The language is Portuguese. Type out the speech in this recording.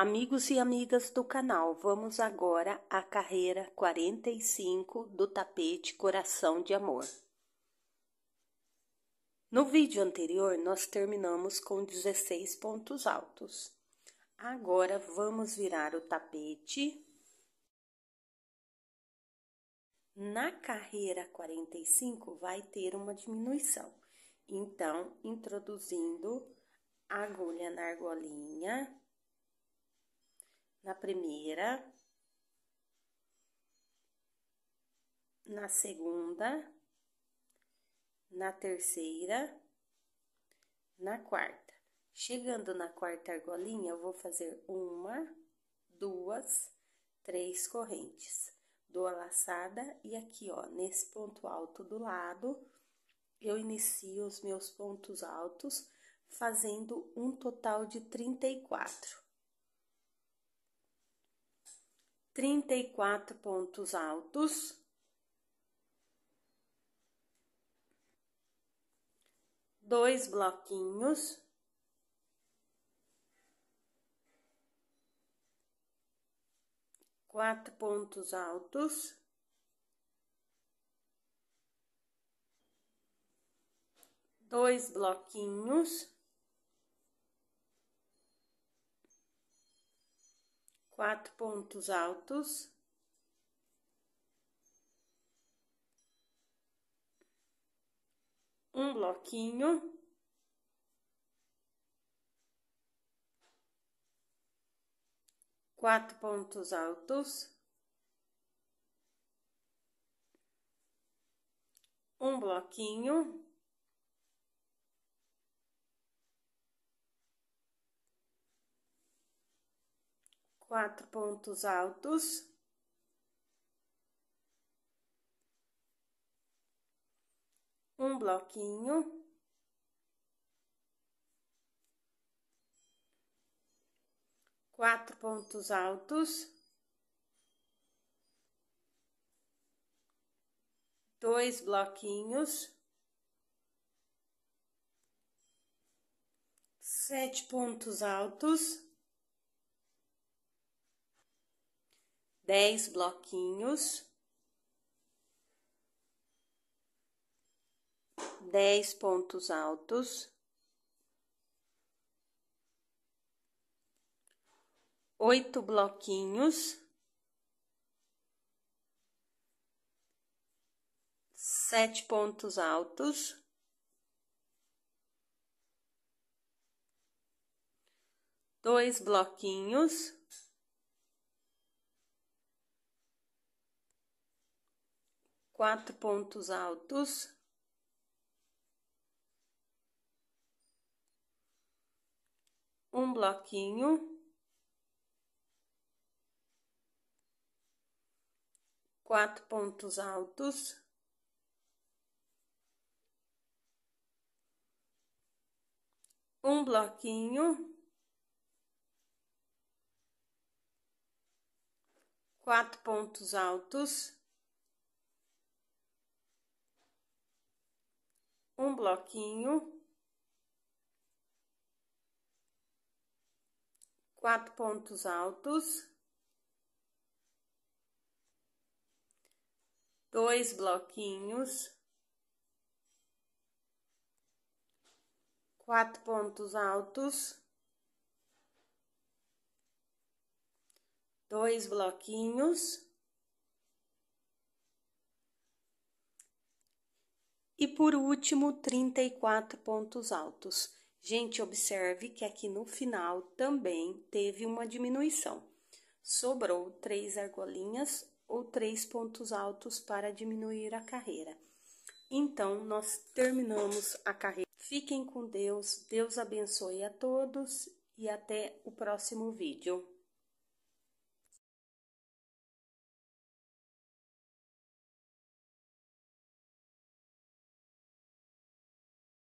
Amigos e amigas do canal, vamos agora à carreira 45 do tapete Coração de Amor. No vídeo anterior, nós terminamos com 16 pontos altos. Agora, vamos virar o tapete. Na carreira 45, vai ter uma diminuição. Então, introduzindo agulha na argolinha na primeira, na segunda, na terceira, na quarta. Chegando na quarta argolinha, eu vou fazer uma, duas, três correntes. Dou a laçada e aqui, ó, nesse ponto alto do lado, eu inicio os meus pontos altos fazendo um total de 34 trinta e quatro pontos altos, dois bloquinhos, quatro pontos altos, dois bloquinhos. quatro pontos altos. Um bloquinho. Quatro pontos altos. Um bloquinho. quatro pontos altos. Um bloquinho. Quatro pontos altos. Dois bloquinhos. Sete pontos altos. 10 bloquinhos, 10 pontos altos, oito bloquinhos, sete pontos altos, dois bloquinhos, quatro pontos altos. Um bloquinho. Quatro pontos altos. Um bloquinho. Quatro pontos altos. bloquinho. Quatro pontos altos. Dois bloquinhos. Quatro pontos altos. Dois bloquinhos. E por último, 34 pontos altos. Gente, observe que aqui no final também teve uma diminuição. Sobrou três argolinhas ou três pontos altos para diminuir a carreira. Então, nós terminamos a carreira. Fiquem com Deus, Deus abençoe a todos e até o próximo vídeo.